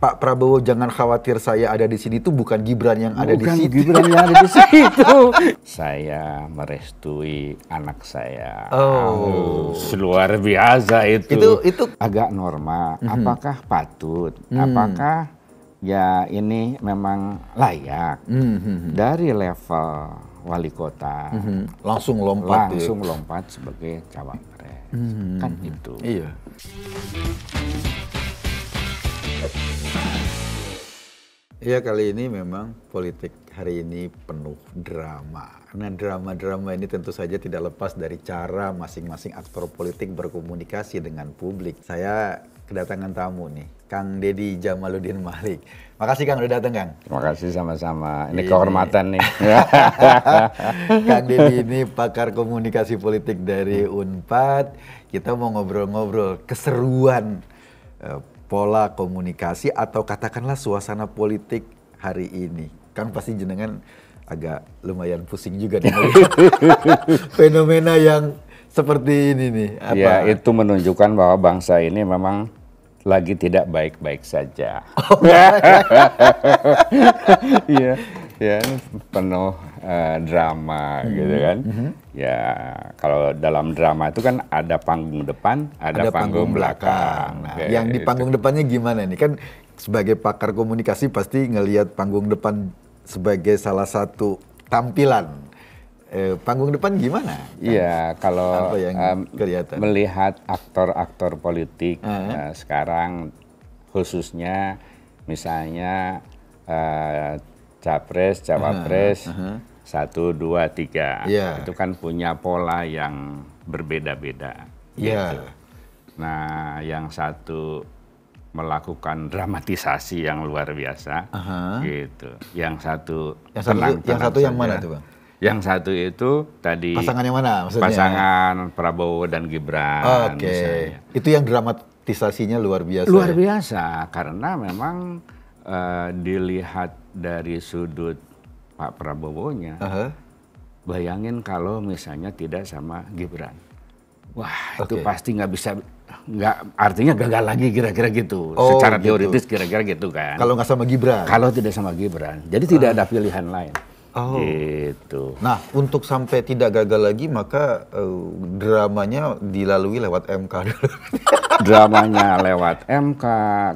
Pak Prabowo jangan khawatir saya ada di sini itu bukan Gibran yang ada bukan di situ. Gibran yang ada di situ. saya merestui anak saya. Oh, oh luar biasa itu. Itu itu agak normal. -hmm. Apakah patut? Mm. Apakah ya ini memang layak? -hmm. hmm, hmm. Dari level wali kota -hmm. hmm. langsung lompat ya. langsung ya. lompat sebagai cawapres. -hmm. Kan itu. Iya. Ya kali ini memang politik hari ini penuh drama. Nah drama-drama ini tentu saja tidak lepas dari cara masing-masing aktor politik berkomunikasi dengan publik. Saya kedatangan tamu nih, Kang Deddy Jamaluddin Malik. Makasih Kang udah datang Kang. Terima kasih sama-sama. Ini, ini kehormatan nih. Kang Deddy ini pakar komunikasi politik dari Unpad. Kita mau ngobrol-ngobrol keseruan eh, pola komunikasi atau katakanlah suasana politik hari ini? Kan pasti jenengan agak lumayan pusing juga nih fenomena yang seperti ini nih. Apa? Ya itu menunjukkan bahwa bangsa ini memang lagi tidak baik-baik saja. Oh, iya, ya, ya penuh uh, drama hmm. gitu kan. Hmm. Ya kalau dalam drama itu kan ada panggung depan, ada, ada panggung, panggung belakang. belakang. Nah, yang di gitu. panggung depannya gimana nih? Kan sebagai pakar komunikasi pasti ngelihat panggung depan sebagai salah satu tampilan. Eh, panggung depan gimana? Iya, kan kalau yang um, melihat aktor-aktor politik uh ah, -huh. Ah. uh, eh, sekarang khususnya misalnya uh, capres, ah, cawapres, uh -huh. uh -huh satu dua tiga yeah. itu kan punya pola yang berbeda-beda yeah. gitu. nah yang satu melakukan dramatisasi yang luar biasa Aha. gitu yang satu yang satu tenang, yang satu yang mana tuh bang yang satu itu tadi pasangan yang mana maksudnya pasangan Prabowo dan Gibran oh, oke okay. itu yang dramatisasinya luar biasa luar ya? biasa ya? karena memang uh, dilihat dari sudut Pak Prabowo-nya, uh -huh. bayangin kalau misalnya tidak sama Gibran, wah okay. itu pasti nggak bisa nggak artinya gagal lagi kira-kira gitu. Oh, Secara gitu. teoritis kira-kira gitu kan. Kalau nggak sama Gibran. Kalau tidak sama Gibran, jadi uh. tidak ada pilihan lain. Oh. Gitu. Nah, untuk sampai tidak gagal lagi maka uh, dramanya dilalui lewat MK dulu. dramanya lewat MK,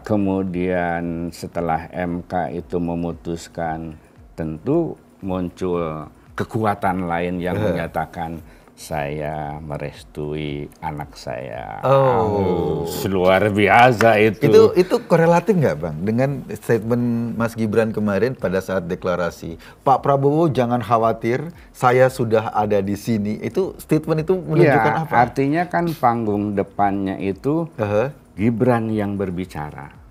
kemudian setelah MK itu memutuskan tentu muncul kekuatan lain yang uh. menyatakan saya merestui anak saya. Oh, oh luar biasa itu. Itu itu korelatif nggak bang dengan statement Mas Gibran kemarin pada saat deklarasi Pak Prabowo jangan khawatir saya sudah ada di sini. Itu statement itu menunjukkan ya, apa? Artinya kan panggung depannya itu uh eh. -huh. Gibran yang berbicara.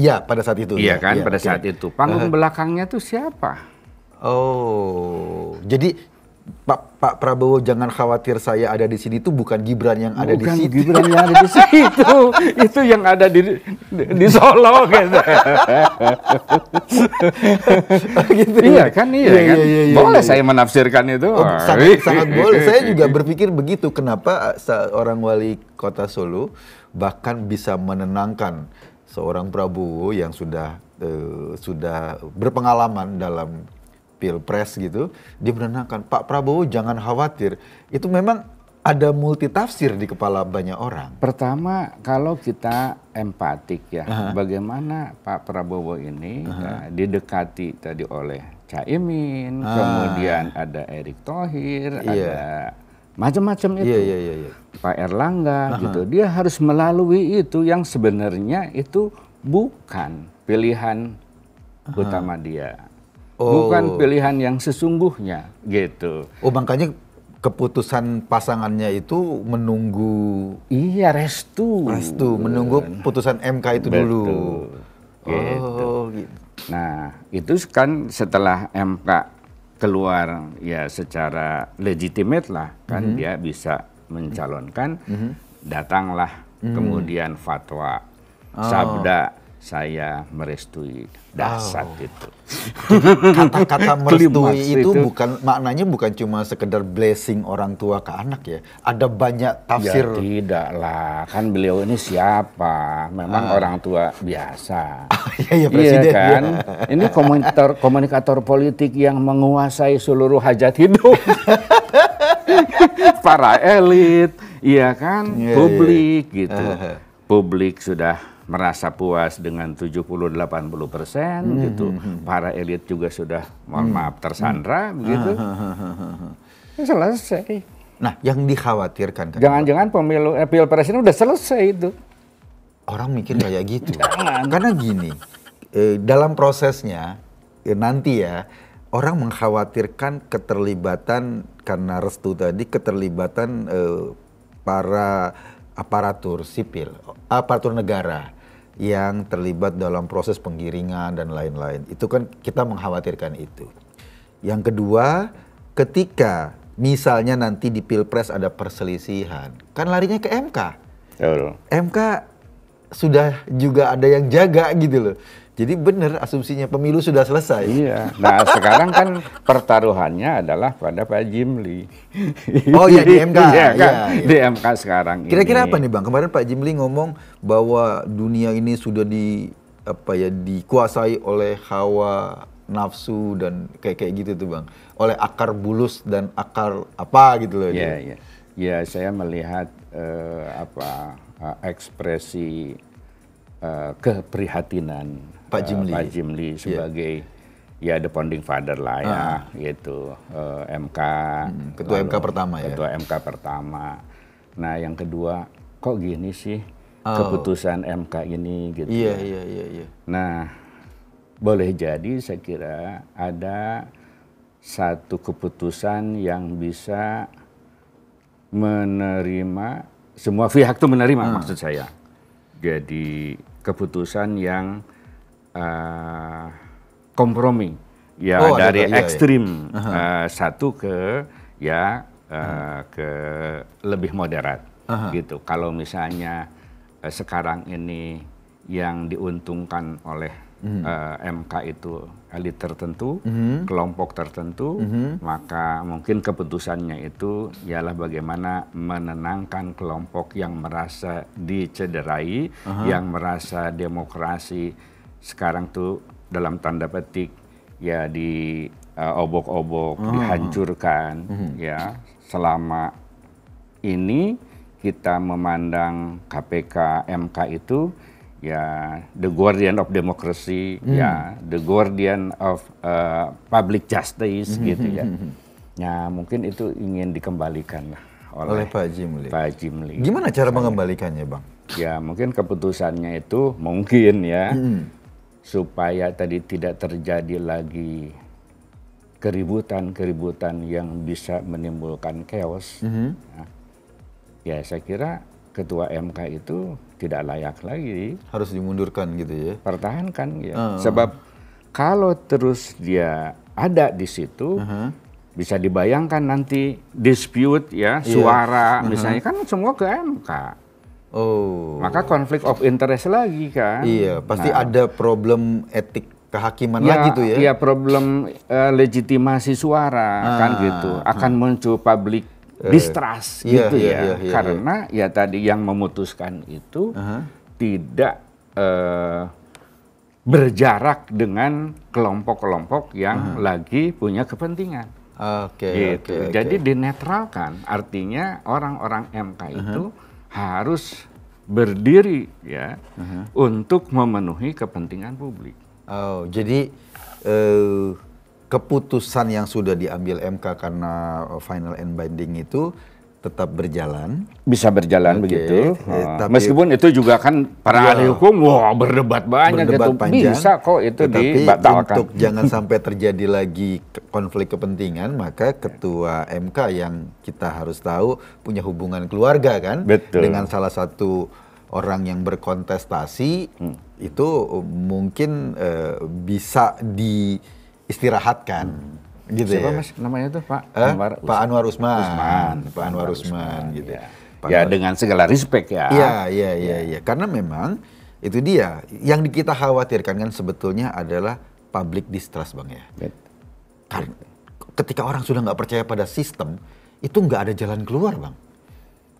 Iya, pada saat itu. Iya ya, kan, ya, pada okay. saat itu. Panggung uh-huh. belakangnya tuh siapa? Oh, jadi Pak Pak Prabowo jangan khawatir saya ada di sini itu bukan Gibran yang ada bukan di sini Gibran yang ada di situ. itu yang ada di di, di Solo gitu. Oh, gitu iya kan iya, iya kan. Iya, iya, iya, boleh iya. saya menafsirkan itu. Oh, sangat, sangat boleh. Saya juga berpikir begitu kenapa seorang wali kota Solo bahkan bisa menenangkan seorang Prabowo yang sudah uh, sudah berpengalaman dalam pilpres gitu, dia menenangkan Pak Prabowo jangan khawatir. Itu memang ada multi tafsir di kepala banyak orang. Pertama, kalau kita empatik ya, uh -huh. bagaimana Pak Prabowo ini uh -huh. ya, didekati tadi oleh Caimin, uh ah. -huh. kemudian ada Erick Thohir, yeah. ada macam-macam iya, itu. Yeah, yeah, yeah, yeah. Pak Erlangga -huh. gitu. Dia harus melalui itu yang sebenarnya itu bukan pilihan -huh. utama dia. Oh. Bukan pilihan yang sesungguhnya gitu. Oh, makanya keputusan pasangannya itu menunggu iya restu. Restu, menunggu putusan MK itu Betul. dulu. Gitu. Oh, gitu. Nah, itu kan setelah MK keluar ya secara legitimate lah kan -hmm. dia bisa mencalonkan mm-hmm. datanglah mm kemudian fatwa oh. sabda saya merestui dasar oh. itu. Kata-kata merestui itu, itu bukan maknanya bukan cuma sekedar blessing orang tua ke anak ya. Ada banyak tafsir. Ya, tidaklah, kan beliau ini siapa? Memang ah. orang tua biasa. Ah, iya, iya, iya, presiden, iya kan? Iya. Ini komunikator komunikator politik yang menguasai seluruh hajat hidup. para elit, iya kan, yeah, iya, publik yeah. gitu. Uh-huh. Publik sudah merasa puas dengan 70-80 persen mm-hmm. gitu. Hmm, hmm. Para elit juga sudah, mohon hmm. maaf, tersandra mm-hmm. gitu. Uh-huh. Selesai. Nah, yang dikhawatirkan kan? Jangan-jangan pemilu eh, pilpres ini udah selesai itu. Orang mikir kayak gitu. Jangan. Karena gini, eh, dalam prosesnya eh, nanti ya orang mengkhawatirkan keterlibatan karena restu tadi keterlibatan uh, para aparatur sipil, aparatur negara yang terlibat dalam proses penggiringan dan lain-lain. Itu kan kita mengkhawatirkan itu. Yang kedua, ketika misalnya nanti di Pilpres ada perselisihan, kan larinya ke MK. Ya, MK sudah juga ada yang jaga gitu loh. Jadi benar asumsinya pemilu sudah selesai. Iya. Nah sekarang kan pertaruhannya adalah pada Pak Jimli. Oh iya di MK. Iya, iya, kan? iya, Di MK sekarang. Kira-kira apa nih bang? Kemarin Pak Jimli ngomong bahwa dunia ini sudah di apa ya dikuasai oleh hawa nafsu dan kayak kayak gitu tuh bang. Oleh akar bulus dan akar apa gitu loh. Iya iya. Ya saya melihat uh, apa eh, ekspresi uh, keprihatinan Pak Jimli, uh, eh, Pak Jimli iya. sebagai yeah. ya the founding father lah ya, ah. gitu uh, eh, MK, hmm. ketua lalu, MK pertama ketua ya, ketua MK pertama. Nah yang kedua kok gini sih oh. keputusan MK ini gitu. Iya yeah, iya yeah, iya. Yeah, yeah. Nah boleh jadi saya kira ada satu keputusan yang bisa menerima semua pihak itu menerima hmm. maksud saya. Jadi keputusan yang uh, kompromi ya oh, dari ada, ya, ya. ekstrim iya. Uh, satu ke ya uh, ke lebih moderat uh gitu. Kalau misalnya uh, sekarang ini yang diuntungkan oleh mm. uh, eh, MK itu elit tertentu, mm. kelompok tertentu, mm. maka mungkin keputusannya itu ialah bagaimana menenangkan kelompok yang merasa dicederai, uh -huh. yang merasa demokrasi sekarang tuh dalam tanda petik ya di uh, obok-obok, hmm. dihancurkan hmm. ya. Selama ini kita memandang KPK, MK itu ya the guardian of democracy, hmm. ya the guardian of uh, public justice hmm. gitu ya. Nah, mungkin itu ingin dikembalikan lah oleh, oleh Pak Jimli Pak Jimli. Gimana cara mengembalikannya, Bang? Ya, mungkin keputusannya itu mungkin ya. Hmm supaya tadi tidak terjadi lagi keributan-keributan yang bisa menimbulkan chaos. Mm -hmm. Nah, ya saya kira ketua MK itu tidak layak lagi. Harus dimundurkan gitu ya. Pertahankan ya. Uh. Sebab kalau terus dia ada di situ, uh -huh. bisa dibayangkan nanti dispute ya, yeah. suara uh iya. -huh. misalnya uh-huh. kan semua ke MK. Oh. Maka konflik of interest lagi kan. Iya, pasti nah. ada problem etik kehakiman ya, lagi tuh ya. Iya, problem uh, legitimasi suara kan ah. kan gitu. Ah. Akan hmm. muncul public eh, distrust eh. gitu iya, ya. Iya, iya, iya, Karena ya tadi yang memutuskan itu uh -huh. tidak uh, berjarak dengan kelompok-kelompok yang uh -huh. lagi punya kepentingan. Oke. Okay, gitu. Okay, Jadi dinetralkan, artinya orang-orang MK uh -huh. itu harus berdiri ya uh-huh. untuk memenuhi kepentingan publik. Oh, jadi eh, keputusan yang sudah diambil MK karena eh, final and binding itu tetap berjalan. Bisa berjalan okay. begitu. Eh, tapi, Meskipun itu juga kan para ya, ahli iya. hukum wah berdebat banyak berdebat gitu. Panjang, Bisa kok itu untuk jangan sampai terjadi lagi konflik kepentingan, maka ketua MK yang kita harus tahu punya hubungan keluarga kan Betul. dengan salah satu orang yang berkontestasi hmm. itu mungkin uh, bisa diistirahatkan. Hmm gitu Siapa ya. mas namanya tuh Pak eh, Anwar Pak Anwar Usman. Usman. Pak Anwar Usman, Usman gitu. Ya. Pak ya Anwar. dengan segala respect ya. Iya, iya, iya, Ya. Iya. Karena memang itu dia yang kita khawatirkan kan sebetulnya adalah public distrust bang ya. Karena ketika orang sudah nggak percaya pada sistem itu nggak ada jalan keluar bang.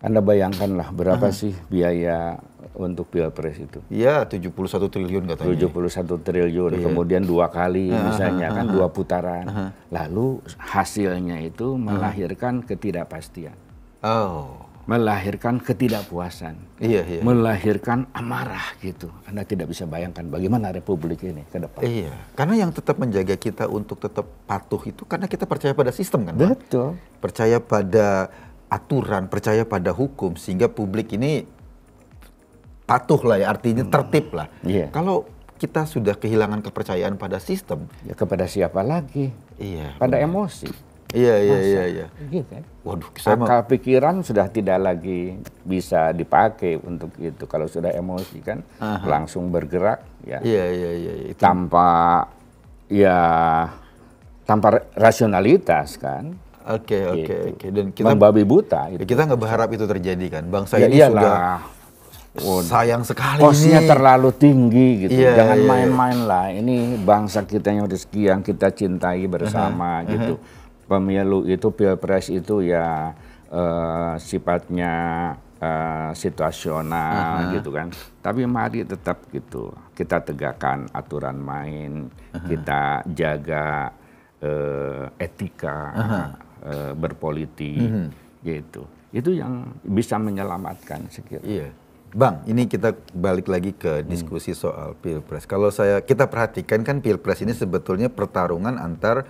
Anda bayangkanlah berapa uh -huh. sih biaya untuk pilpres itu. Iya, 71 triliun katanya. 71 triliun, iya. kemudian dua kali uh, misalnya ah, kan dua putaran. Uh, Lalu hasilnya itu melahirkan uh, ketidakpastian. Oh. Melahirkan ketidakpuasan. Iya, iya. Melahirkan amarah gitu. Anda tidak bisa bayangkan bagaimana republik ini ke depan. Iya, karena yang tetap menjaga kita untuk tetap patuh itu karena kita percaya pada sistem kan. Betul. Percaya pada aturan, percaya pada hukum sehingga publik ini patuh lah ya, artinya hmm. tertib lah. Yeah. Kalau kita sudah kehilangan kepercayaan pada sistem, ya kepada siapa lagi? Iya. Pada benar. emosi. Iya iya Masa. iya iya. iya kan? Waduh, sama. akal pikiran sudah tidak lagi bisa dipakai untuk itu. Kalau sudah emosi kan Aha. langsung bergerak ya. Iya iya iya, iya. itu. tanpa ya tanpa rasionalitas kan. Oke okay, oke okay, gitu. oke okay. dan kita membabi buta. Itu. kita nggak berharap itu terjadi kan. Bangsa ya, ini iyalah. sudah Waduh. sayang sekali kosnya terlalu tinggi gitu yeah, jangan iya, iya. main-main lah ini bangsa kita yang rezeki yang kita cintai bersama uh -huh. Uh-huh. gitu pemilu itu pilpres itu ya uh, sifatnya uh, situasional uh -huh. gitu kan tapi mari tetap gitu kita tegakkan aturan main uh -huh. kita jaga uh, etika uh -huh. uh, berpolitik uh -huh. gitu itu yang bisa menyelamatkan sekiranya. Yeah. Bang, ini kita balik lagi ke hmm. diskusi hmm. soal pilpres. Kalau saya kita perhatikan kan pilpres ini sebetulnya pertarungan antar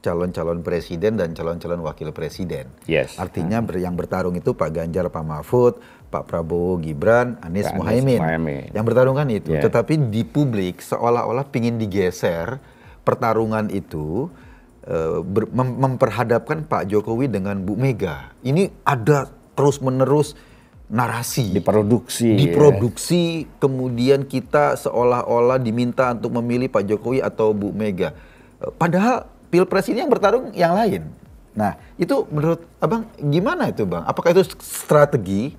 calon-calon presiden dan calon-calon wakil presiden. Yes. Artinya hmm. yang bertarung itu Pak Ganjar, Pak Mahfud, Pak Prabowo, Gibran, Anies Mohaimin. Yang bertarung kan itu. Yeah. Tetapi di publik seolah-olah ingin digeser pertarungan itu uh, mem, memperhadapkan Pak Jokowi dengan Bu Mega. Ini ada terus menerus narasi, diproduksi, ya. diproduksi, ya. kemudian kita seolah-olah diminta untuk memilih Pak Jokowi atau Bu Mega. Eh, padahal pilpres ini yang bertarung yang lain. Nah, itu menurut abang gimana itu bang? Apakah itu strategi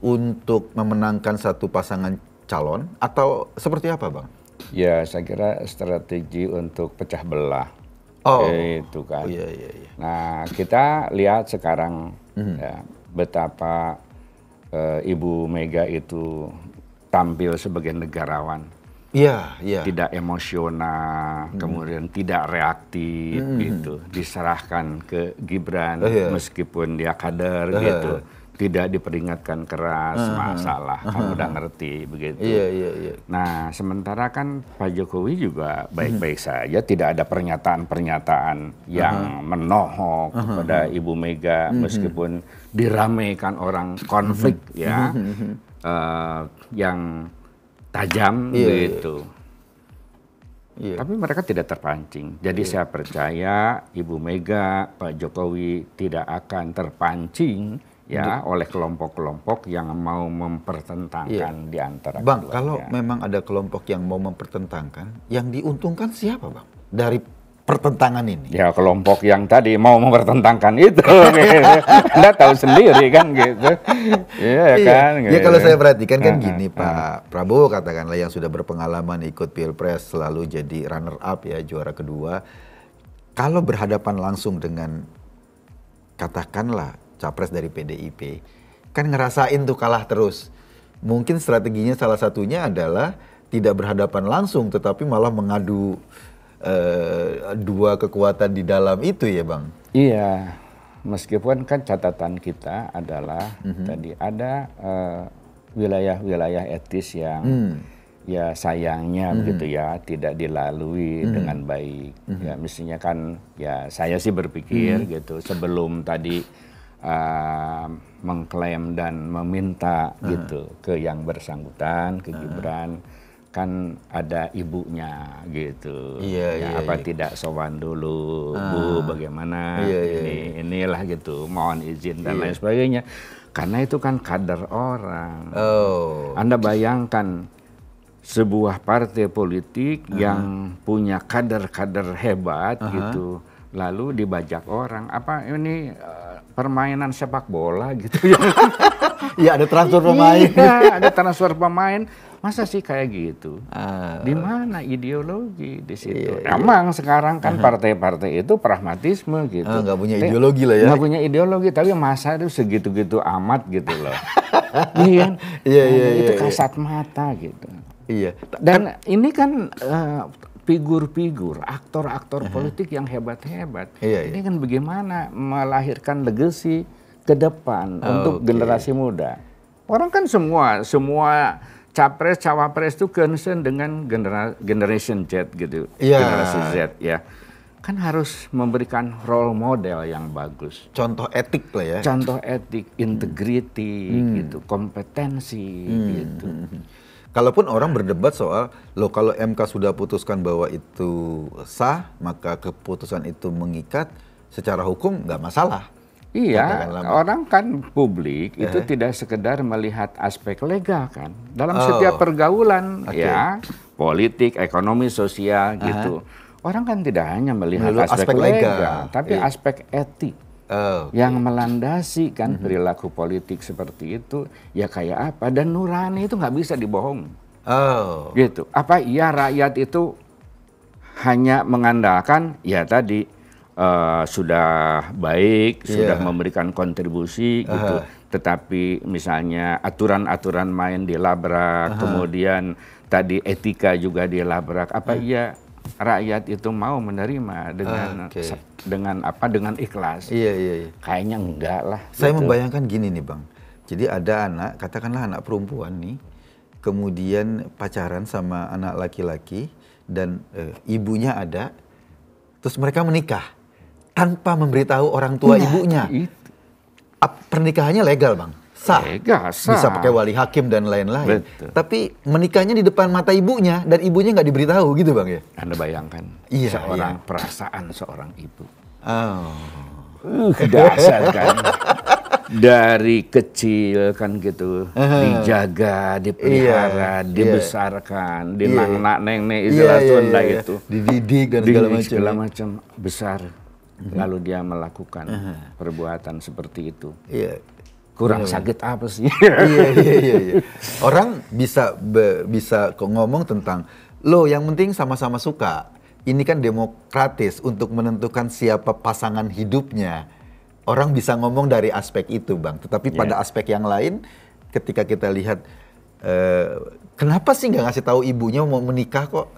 untuk memenangkan satu pasangan calon atau seperti apa bang? Ya, saya kira strategi untuk pecah belah. Oh, itu kan. Oh, iya, iya, iya. Nah, kita lihat sekarang mm -hmm. ya, betapa uh, Ibu Mega itu tampil sebagai negarawan. Iya, iya. Tidak emosional, hmm. kemudian tidak reaktif hmm. gitu. Diserahkan ke Gibran oh, iya. meskipun dia kader uh. gitu tidak diperingatkan keras uh, masalah kamu uh, udah ngerti begitu. Iya, iya, iya. Nah sementara kan Pak Jokowi juga baik-baik uh, saja, tidak ada pernyataan-pernyataan yang uh, menohok uh, kepada Ibu Mega uh, meskipun diramaikan orang konflik uh, ya uh, uh, yang tajam iya, begitu. Iya. Iya. Gitu. iya. Tapi mereka tidak terpancing. Jadi iya. saya percaya Ibu Mega, Pak Jokowi tidak akan terpancing ya oleh kelompok-kelompok yang mau mempertentangkan iya. di antara Bang, keluarga. kalau memang ada kelompok yang mau mempertentangkan, yang diuntungkan siapa, Bang? Dari pertentangan ini. Ya, kelompok yang tadi mau mempertentangkan itu. gitu. Anda tahu sendiri kan gitu. Iya, iya. kan. Iya. Gitu. Ya kalau gitu. saya perhatikan kan gini, Pak Prabowo katakanlah yang sudah berpengalaman ikut Pilpres selalu jadi runner up ya, juara kedua. Kalau berhadapan langsung dengan katakanlah capres dari PDIP kan ngerasain tuh kalah terus. Mungkin strateginya salah satunya adalah tidak berhadapan langsung tetapi malah mengadu eh, dua kekuatan di dalam itu ya Bang. Iya. Meskipun kan catatan kita adalah mm-hmm. tadi ada eh, wilayah-wilayah etis yang mm. ya sayangnya mm-hmm. gitu ya tidak dilalui mm-hmm. dengan baik. Mm-hmm. Ya mestinya kan ya saya sih berpikir mm-hmm. gitu sebelum tadi Uh, mengklaim dan meminta uh-huh. gitu ke yang bersangkutan ke uh-huh. Gibran kan ada ibunya gitu iya, ya, iya, apa iya. tidak sowan dulu uh, bu bagaimana iya, iya, ini iya. inilah gitu mohon izin dan iya. lain sebagainya karena itu kan kader orang oh. anda bayangkan sebuah partai politik uh -huh. yang punya kader-kader hebat uh -huh. gitu lalu dibajak orang apa ini uh, permainan sepak bola gitu ya ya ada transfer pemain iya ada transfer pemain masa sih kayak gitu uh, di mana ideologi di situ iya, iya. emang sekarang kan partai-partai itu pragmatisme gitu ah, nggak punya ideologi lah ya nggak punya ideologi tapi masa itu segitu-gitu amat gitu loh iya kan? iya iya itu iya, iya. kasat mata gitu Iya. Dan ini kan uh, figur-figur, aktor-aktor uh-huh. politik yang hebat-hebat. Iya, iya, Ini kan bagaimana melahirkan legacy ke depan oh, untuk okay. generasi muda. Orang kan semua semua capres cawapres itu concern dengan genera generation Z gitu, yeah. generasi Z ya. Kan harus memberikan role model yang bagus. Contoh etik lah ya. Contoh etik, integriti hmm. gitu, kompetensi hmm. gitu. Hmm Kalaupun orang berdebat soal lo kalau MK sudah putuskan bahwa itu sah, maka keputusan itu mengikat secara hukum nggak masalah. Iya, orang kan publik eh. itu tidak sekedar melihat aspek legal kan. Dalam oh. setiap pergaulan okay. ya, politik, ekonomi, sosial uh -huh. gitu. Eh? Orang kan tidak hanya melihat aspek, aspek legal, legal tapi iya. aspek etik okay. Yang melandasi kan mhm. perilaku politik seperti itu ya kayak apa dan nurani itu nggak bisa dibohong. Oh. Gitu. Apa iya rakyat itu hanya mengandalkan ya tadi uh, sudah baik, yeah. sudah memberikan kontribusi uh-huh. gitu. Tetapi misalnya aturan-aturan main dilabrak, uh-huh. kemudian tadi etika juga dilabrak. Apa uh-huh. iya rakyat itu mau menerima dengan okay. dengan apa dengan ikhlas. Iya iya. iya. Kayaknya enggak lah. Saya gitu. membayangkan gini nih bang. Jadi ada anak katakanlah anak perempuan nih, kemudian pacaran sama anak laki-laki dan e, ibunya ada, terus mereka menikah tanpa memberitahu orang tua nah, ibunya. Itu. pernikahannya legal bang? sah. gak sah. Bisa pakai wali hakim dan lain-lain. Tapi menikahnya di depan mata ibunya dan ibunya nggak diberitahu gitu bang ya? Anda bayangkan iya, seorang iya. perasaan seorang ibu. Oh. Uh, dasar kan. Dari kecil kan gitu uh -huh. dijaga, dipelihara, yeah, iya. dibesarkan, yeah. dinanak nenek istilah iya, iya, yeah, Sunda yeah, itu. Dididik dan segala macam. Segala macam besar lalu dia melakukan uh -huh. perbuatan seperti itu. Yeah kurang iya. sakit apa sih? iya, iya, iya, iya. Orang bisa be, bisa ngomong tentang lo yang penting sama-sama suka. Ini kan demokratis untuk menentukan siapa pasangan hidupnya. Orang bisa ngomong dari aspek itu, Bang. Tetapi yeah. pada aspek yang lain ketika kita lihat uh, kenapa sih nggak ngasih tahu ibunya mau menikah kok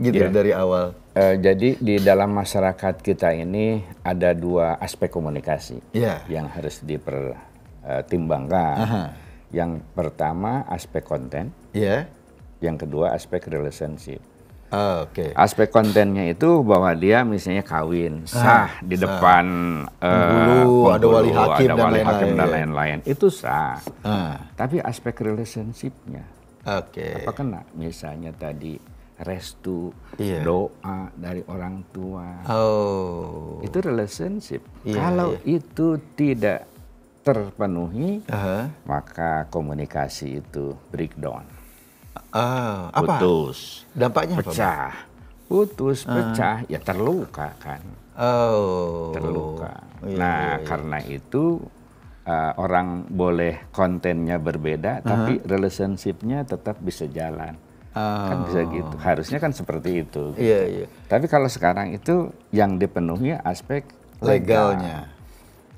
gitu yeah. dari awal. Uh, jadi di dalam masyarakat kita ini ada dua aspek komunikasi yeah. yang harus diper uh, eh, timbangkan. Aha. Yang pertama aspek konten. Yeah. Yang kedua aspek relationship. Oh, Oke. Okay. Aspek kontennya itu bahwa dia misalnya kawin ah, sah ah, di sah. depan penggulu, eh, uh, penggulu, ada wali hakim, ada wali dan lain-lain Ya. itu sah. Ah. Tapi aspek relationshipnya, Oke. Okay. apa kena? Misalnya tadi restu, yeah. doa dari orang tua. Oh. Itu relationship. Yeah, Kalau yeah. itu tidak terpenuhi, uh -huh. maka komunikasi itu breakdown. Uh, apa? Putus. Dampaknya pecah. apa? Pecah. Putus, ah. pecah, uh. ya terluka kan. Oh. Terluka. Oh, iya, nah, iya, iya. karena itu uh, orang boleh kontennya berbeda, uh -huh. tapi relationshipnya tetap bisa jalan. Oh. Kan bisa oh. gitu. Harusnya kan seperti itu. Gitu. Iya, iya. Tapi kalau sekarang itu yang dipenuhi aspek legalnya. legal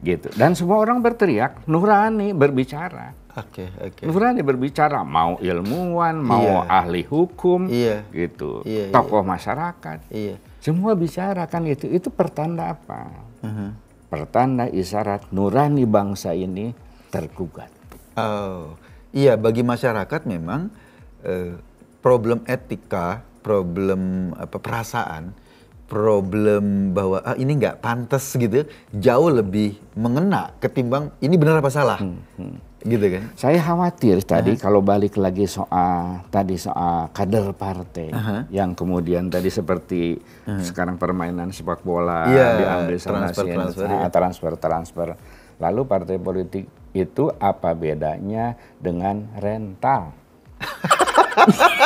gitu dan semua orang berteriak nurani berbicara oke okay, oke okay. nurani berbicara mau ilmuwan mau yeah. ahli hukum yeah. gitu yeah, iya. tokoh yeah. masyarakat yeah. semua bicara kan itu itu pertanda apa uh -huh. pertanda isyarat nurani bangsa ini tergugat oh iya bagi masyarakat memang eh, problem etika problem apa perasaan problem bahwa ah, ini nggak pantas gitu jauh lebih mengena ketimbang ini benar apa salah hmm, hmm. gitu kan saya khawatir tadi uh kalau balik lagi soal tadi soal kader partai uh yang kemudian tadi seperti uh sekarang permainan sepak bola yeah, diambil sama transfer transfer, ya. transfer transfer lalu partai politik itu apa bedanya dengan rental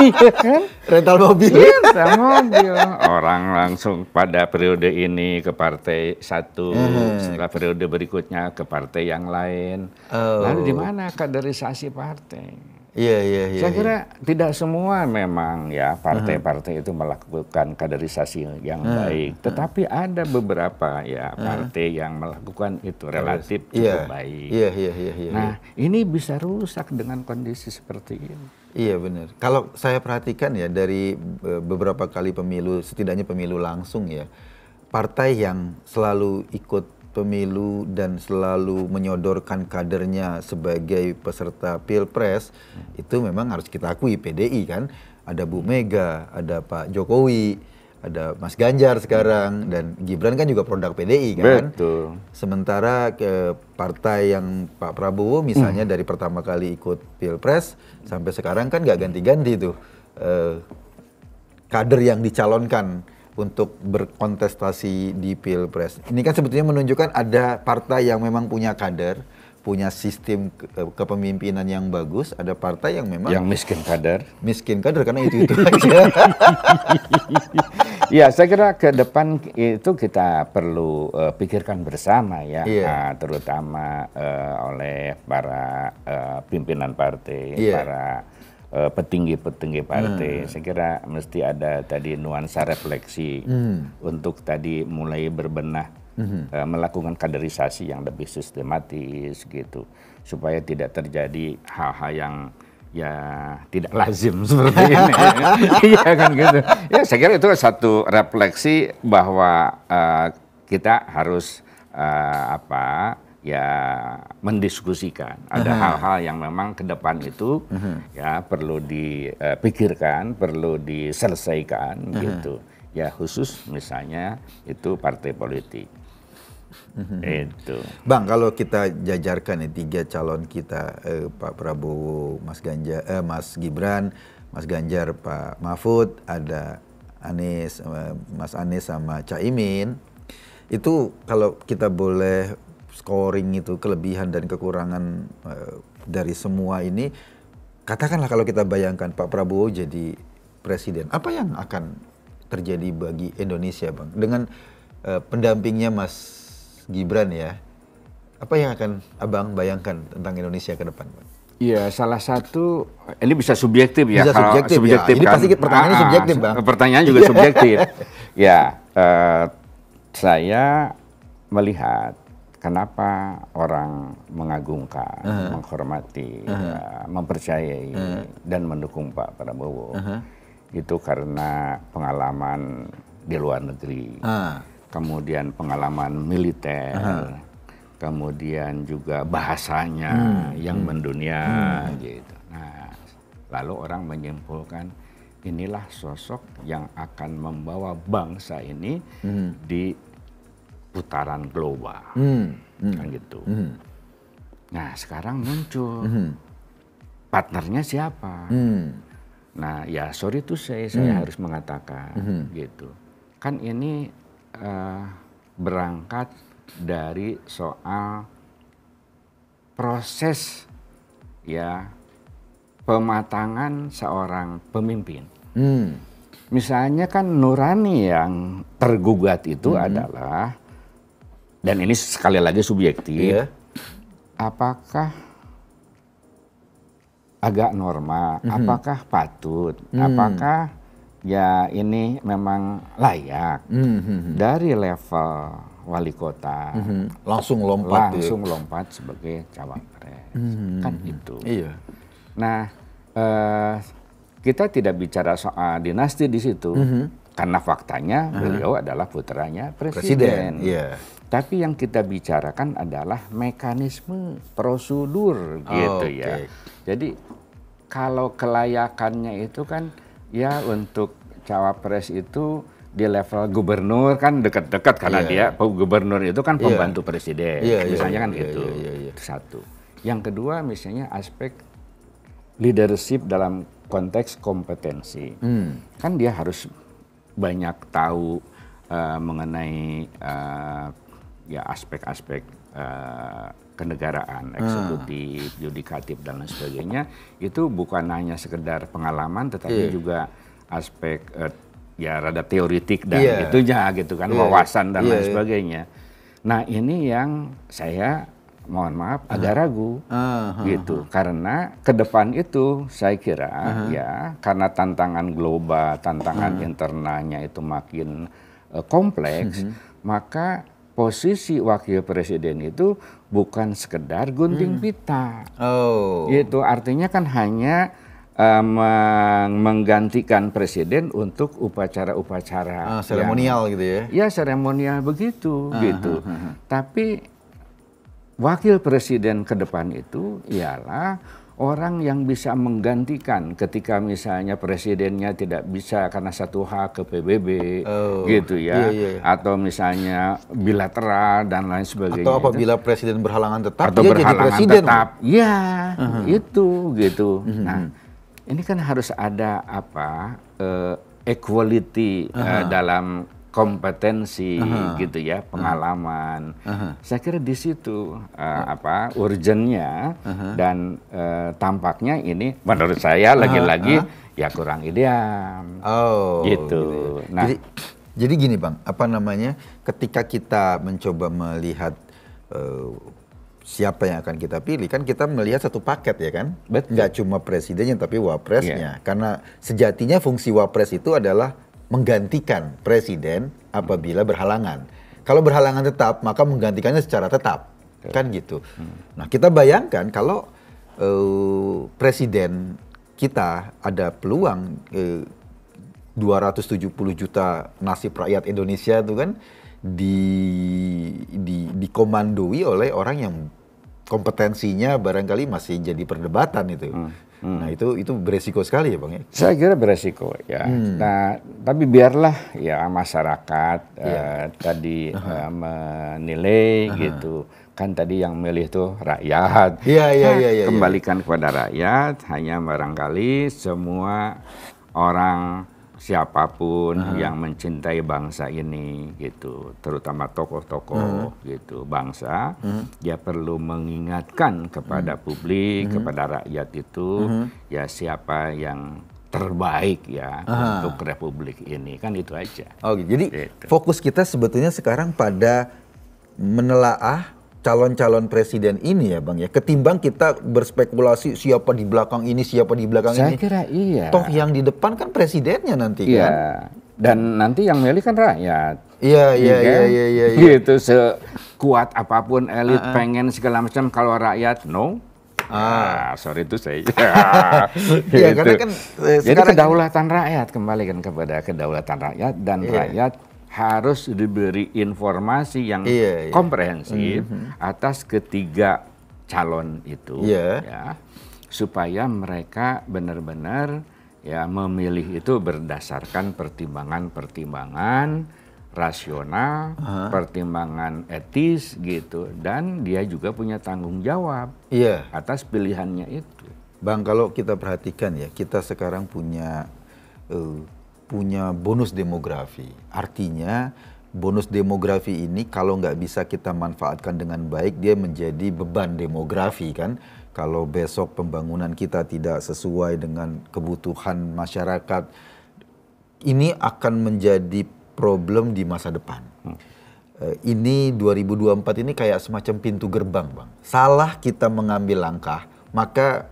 Iya kan? Rental mobil. Rental mobil. Orang langsung pada periode ini ke partai satu, hmm. setelah periode berikutnya ke partai yang lain. Oh. Lalu di mana kaderisasi partai? Iya, iya, iya. Saya iya. kira tidak semua memang ya partai-partai itu melakukan kaderisasi yang uh, baik. Tetapi uh. ada beberapa ya partai uh. yang melakukan itu relatif iya. cukup baik. iya, iya, iya. Nah, ini bisa rusak dengan kondisi seperti ini. Iya benar. Kalau saya perhatikan ya dari e, beberapa kali pemilu, setidaknya pemilu langsung ya, partai yang selalu ikut pemilu dan selalu menyodorkan kadernya sebagai peserta pilpres itu memang harus kita akui PDI kan ada Bu Mega, ada Pak Jokowi, ada Mas Ganjar sekarang dan Gibran kan juga produk PDI kan. Betul. Sementara ke partai yang Pak Prabowo misalnya hmm. dari pertama kali ikut Pilpres sampai sekarang kan nggak ganti-ganti tuh eh, kader yang dicalonkan untuk berkontestasi di Pilpres. Ini kan sebetulnya menunjukkan ada partai yang memang punya kader punya sistem ke eh, kepemimpinan yang bagus, ada partai yang memang yang miskin kader. Miskin kader karena itu itu aja. ya, saya kira ke depan itu kita perlu uh, pikirkan bersama ya, yeah. Iya. uh, terutama uh, oleh para uh, pimpinan partai, yeah. para petinggi-petinggi partai. Hmm. Saya kira mesti ada tadi nuansa refleksi hmm. untuk tadi mulai berbenah mm-hmm. melakukan kaderisasi yang lebih sistematis gitu supaya tidak terjadi hal-hal yang ya tidak lazim seperti ini. ya iya kan gitu. Ya saya kira itu satu refleksi bahwa uh, kita harus uh, apa ya mendiskusikan ada mhm. hal-hal yang memang ke depan itu uh mhm. -huh. ya perlu dipikirkan, perlu diselesaikan uh mhm. -huh. gitu. Ya khusus misalnya itu partai politik. Mm-hmm. Itu. Bang, kalau kita jajarkan ya tiga calon kita eh, Pak Prabowo, Mas Ganjar, eh, Mas Gibran, Mas Ganjar, Pak Mahfud, ada Anies, eh, Mas Anies sama Caimin. Itu kalau kita boleh scoring itu kelebihan dan kekurangan eh, dari semua ini katakanlah kalau kita bayangkan Pak Prabowo jadi presiden, apa yang akan terjadi bagi Indonesia, Bang? Dengan uh, pendampingnya Mas Gibran ya, apa yang akan abang bayangkan tentang Indonesia ke depan, Iya, salah satu ini bisa subjektif ya. Bisa kalau subjektif, ya. subjektif ya. Ini kan. pasti pertanyaannya ah, ah subjektif, Bang. Pertanyaan juga subjektif. ya, uh, saya melihat kenapa orang mengagungkan, uh -huh. menghormati, uh -huh. uh, mempercayai uh -huh. dan mendukung Pak Prabowo. Uh -huh. Itu karena pengalaman di luar negeri. Uh ah. -huh kemudian pengalaman militer, Aha. kemudian juga bahasanya hmm. yang hmm. mendunia hmm. gitu. Nah, lalu orang menyimpulkan inilah sosok yang akan membawa bangsa ini hmm. di putaran global, hmm. Hmm. kan gitu. Hmm. Nah, sekarang muncul hmm. partnernya siapa? Hmm. Nah, ya sorry tuh saya hmm. saya harus mengatakan hmm. gitu. Kan ini uh, berangkat dari soal proses ya pematangan seorang pemimpin. Hmm. Misalnya kan nurani yang tergugat itu hmm. adalah dan ini sekali lagi subjektif. Iya. Apakah agak normal? Hmm. Apakah patut? Hmm. Apakah ya ini memang layak mm -hmm. dari level wali kota mm -hmm. langsung lompat ya. langsung ya. lompat sebagai cawapres mm -hmm. kan itu iya nah eh, kita tidak bicara soal dinasti di situ mm -hmm. karena faktanya mm -hmm. beliau adalah putranya presiden, presiden. Yeah. tapi yang kita bicarakan adalah mekanisme prosedur oh, gitu okay. ya jadi kalau kelayakannya itu kan ya untuk cawapres itu di level gubernur kan dekat-dekat karena yeah. dia gubernur itu kan iya. pembantu yeah. presiden yeah, iya, misalnya yeah, kan yeah, gitu yeah, yeah, yeah. satu yang kedua misalnya aspek leadership dalam konteks kompetensi hmm. kan dia harus banyak tahu uh, mengenai uh, ya aspek-aspek uh, kenegaraan, ah. eksekutif, yudikatif dan lain sebagainya itu bukan hanya sekedar pengalaman tetapi yeah. juga aspek uh, ya rada teoritik dan yeah. itunya gitu kan yeah. wawasan dan yeah. lain iya, iya. sebagainya. Nah, ini yang saya mohon maaf uh. agak ragu uh, ah, -huh. gitu karena ke depan itu saya kira uh, ya karena tantangan global, tantangan uh, internalnya itu makin uh, kompleks, uh, maka posisi wakil presiden itu bukan sekedar gunting hmm. pita. Oh. Itu artinya kan hanya um, menggantikan presiden untuk upacara-upacara ah, seremonial gitu ya. Ya seremonial begitu uh, gitu. Uh, Tapi wakil presiden ke depan itu ialah orang yang bisa menggantikan ketika misalnya presidennya tidak bisa karena satu hak ke PBB oh, gitu ya iya, iya, iya. atau misalnya bilateral dan lain sebagainya atau apabila itu. presiden berhalangan tetap atau dia berhalangan jadi presiden tetap ya uh -huh. itu gitu uh gitu. mhm. -huh. nah ini kan harus ada apa uh, equality eh, uh -huh. uh, dalam kompetensi uh -huh. gitu ya pengalaman uh -huh. saya kira di situ uh, apa urgensinya uh -huh. dan uh, tampaknya ini menurut saya lagi-lagi uh -huh. ya kurang ideal oh gitu, gitu. Ya. nah jadi, jadi gini bang apa namanya ketika kita mencoba melihat uh, siapa yang akan kita pilih kan kita melihat satu paket ya kan Betul. nggak cuma presidennya tapi wapresnya yeah. karena sejatinya fungsi wapres itu adalah menggantikan presiden apabila berhalangan. Kalau berhalangan tetap, maka menggantikannya secara tetap. Kan gitu. Hmm. Nah, kita bayangkan kalau uh, presiden kita ada peluang eh, uh, 270 juta nasib rakyat Indonesia itu kan di, di dikomandoi oleh orang yang kompetensinya barangkali masih jadi perdebatan itu. Hmm. Hmm. Nah itu itu beresiko sekali ya bang ya? Saya kira beresiko ya. Hmm. Nah tapi biarlah ya masyarakat yeah. Ya. uh, tadi uh -huh. uh, menilai uh -huh. gitu kan tadi yang milih tuh rakyat. Iya iya iya. iya, iya. Kembalikan ya. kepada rakyat hanya barangkali semua orang siapapun uh yang mencintai bangsa ini gitu, terutama tokoh-tokoh uh gitu bangsa, uh dia perlu mengingatkan kepada uh publik, uh kepada rakyat itu uh ya siapa yang terbaik ya untuk republik ini kan itu aja. Oke, jadi gitu. fokus kita sebetulnya sekarang pada menelaah calon-calon presiden ini ya Bang ya, ketimbang kita berspekulasi siapa di belakang ini, siapa di belakang Saya ini. Saya kira iya. Toh yang di depan kan presidennya nanti kan? iya. kan. Dan nanti yang milih kan rakyat. Iya, iya, iya, kan? iya, iya, iya. iya Gitu, sekuat apapun elit uh -uh. pengen segala macam, kalau rakyat no, Ah, ah sorry itu saya. Iya, iya gitu. karena kan eh, Jadi kan kedaulatan kan, rakyat kembalikan kepada kedaulatan rakyat dan yeah. rakyat harus diberi informasi yang iya, iya. komprehensif mhm, mhm. atas ketiga calon itu yeah. ya supaya mereka benar-benar ya memilih itu berdasarkan pertimbangan-pertimbangan rasional, uh pertimbangan etis gitu dan dia juga punya tanggung jawab yeah. atas pilihannya itu. Bang kalau kita perhatikan ya kita sekarang punya uh, punya bonus demografi. Artinya bonus demografi ini kalau nggak bisa kita manfaatkan dengan baik dia menjadi beban demografi kan kalau besok pembangunan kita tidak sesuai dengan kebutuhan masyarakat ini akan menjadi problem di masa depan hmm. Eh, ini 2024 ini kayak semacam pintu gerbang bang salah kita mengambil langkah maka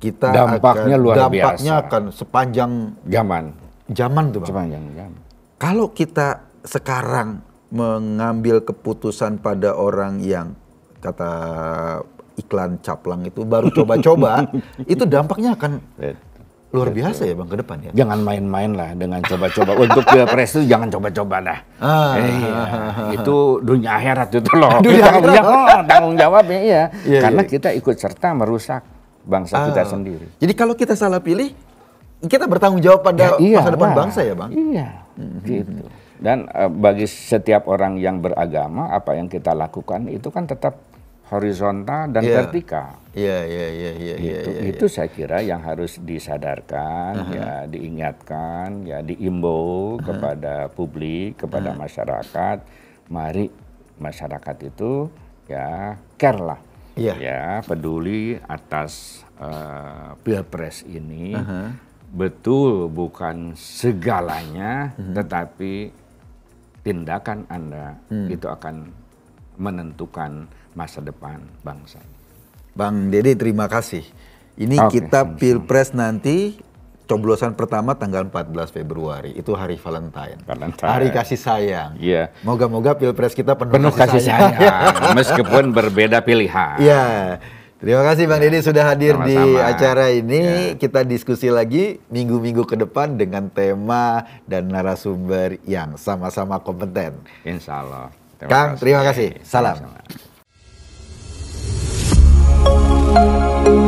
kita dampaknya akan, luar dampaknya biasa. akan sepanjang zaman zaman tuh bang. Sepanjang zaman. Kalau kita sekarang mengambil keputusan pada orang yang kata iklan caplang itu baru coba-coba, itu dampaknya akan luar biasa ya bang ke depan ya. Jangan main-main lah dengan coba-coba. Untuk pilpres itu jangan coba-coba lah. Ah, eh, iya. itu dunia akhirat itu loh. dunia akhirat. oh, tanggung jawabnya iya. Yeah, Karena iya. kita ikut serta merusak bangsa ah. kita sendiri. Jadi kalau kita salah pilih, kita bertanggung jawab pada ya, iya, masa depan nah, bangsa ya bang. Iya, hmm. gitu. Dan uh, bagi setiap orang yang beragama, apa yang kita lakukan itu kan tetap horizontal dan yeah. vertikal. Iya, iya, iya, iya. iya, gitu. iya itu, yeah, yeah, itu saya kira yang harus disadarkan, uh -huh. ya diingatkan, ya diimbau uh -huh. kepada publik, kepada uh -huh. masyarakat. Mari masyarakat itu ya care lah, yeah. ya peduli atas uh, pilpres ini. Uh -huh betul bukan segalanya, hmm. tetapi tindakan Anda hmm. itu akan menentukan masa depan bangsa. Bang Dede terima kasih. Ini okay. kita pilpres nanti coblosan pertama tanggal 14 Februari itu hari Valentine. Valentine. Hari kasih sayang. Iya. Yeah. Moga-moga pilpres kita penuh, penuh kasih, kasih sayang. sayang. Meskipun berbeda pilihan. Iya. Yeah. Terima kasih Bang Deddy sudah hadir Sama -sama. di acara ini. Ya. Kita diskusi lagi minggu-minggu ke depan dengan tema dan narasumber yang sama-sama kompeten. Insya Allah. Terima Kang, kasih. terima kasih. Salam. Sama -sama.